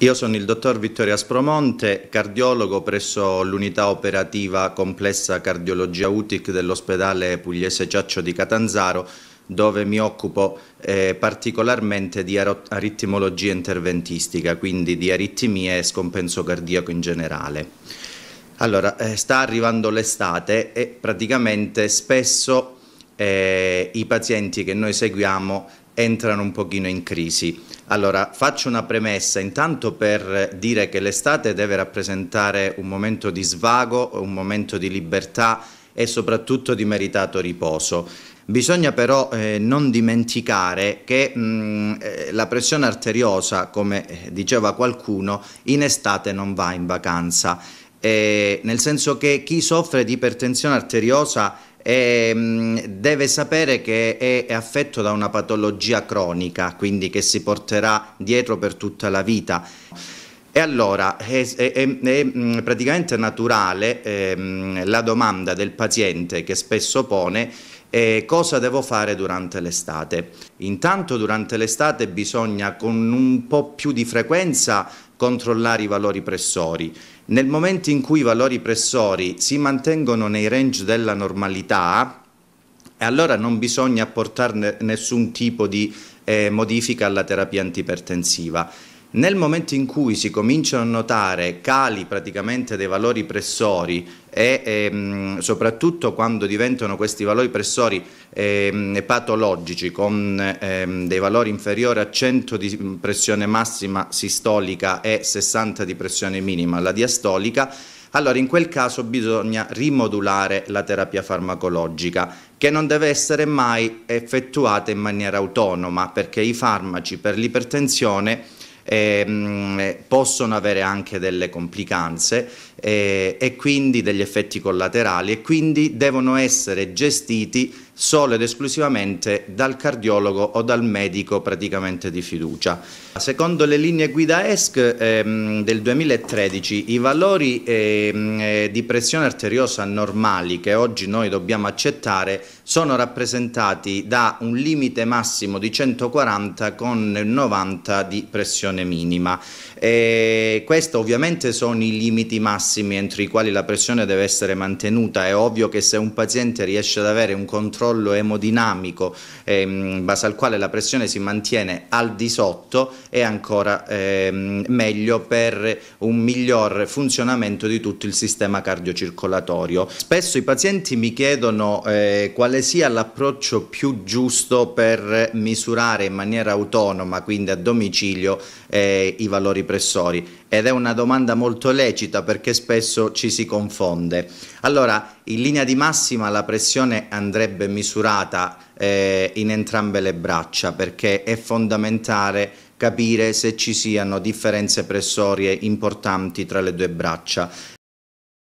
Io sono il dottor Vittorio Aspromonte, cardiologo presso l'unità operativa complessa cardiologia UTIC dell'ospedale pugliese Ciaccio di Catanzaro dove mi occupo eh, particolarmente di aritmologia interventistica, quindi di aritmie e scompenso cardiaco in generale. Allora, eh, sta arrivando l'estate e praticamente spesso eh, i pazienti che noi seguiamo entrano un pochino in crisi. Allora, faccio una premessa intanto per dire che l'estate deve rappresentare un momento di svago, un momento di libertà e soprattutto di meritato riposo. Bisogna però eh, non dimenticare che mh, mm, eh, la pressione arteriosa, come eh, diceva qualcuno, in estate non va in vacanza eh, nel senso che chi soffre di ipertensione arteriosa eh, deve sapere che è, è affetto da una patologia cronica, quindi che si porterà dietro per tutta la vita. E allora è, è, è mm, praticamente naturale ehm, la domanda del paziente che spesso pone e cosa devo fare durante l'estate. Intanto durante l'estate bisogna con un po' più di frequenza controllare i valori pressori. Nel momento in cui i valori pressori si mantengono nei range della normalità, allora non bisogna apportare nessun tipo di eh, modifica alla terapia antipertensiva. Nel momento in cui si cominciano a notare cali praticamente dei valori pressori e ehm, soprattutto quando diventano questi valori pressori ehm, patologici con ehm, dei valori inferiori a 100 di pressione massima sistolica e 60 di pressione minima, la diastolica, allora in quel caso bisogna rimodulare la terapia farmacologica che non deve essere mai effettuata in maniera autonoma perché i farmaci per l'ipertensione ehm, possono avere anche delle complicanze eh, e quindi degli effetti collaterali e quindi devono essere gestiti solo ed esclusivamente dal cardiologo o dal medico praticamente di fiducia. Secondo le linee guida ESC ehm, del 2013 i valori ehm, eh, di pressione arteriosa normali che oggi noi dobbiamo accettare sono rappresentati da un limite massimo di 140 con 90 di pressione minima. Questi ovviamente sono i limiti massimi entro i quali la pressione deve essere mantenuta. È ovvio che se un paziente riesce ad avere un controllo emodinamico ehm, in base al quale la pressione si mantiene al di sotto è ancora ehm, meglio per un miglior funzionamento di tutto il sistema cardiocircolatorio. Spesso i pazienti mi chiedono eh, qual è quale sia l'approccio più giusto per misurare in maniera autonoma, quindi a domicilio, eh, i valori pressori. Ed è una domanda molto lecita perché spesso ci si confonde. Allora, in linea di massima la pressione andrebbe misurata eh, in entrambe le braccia perché è fondamentale capire se ci siano differenze pressorie importanti tra le due braccia.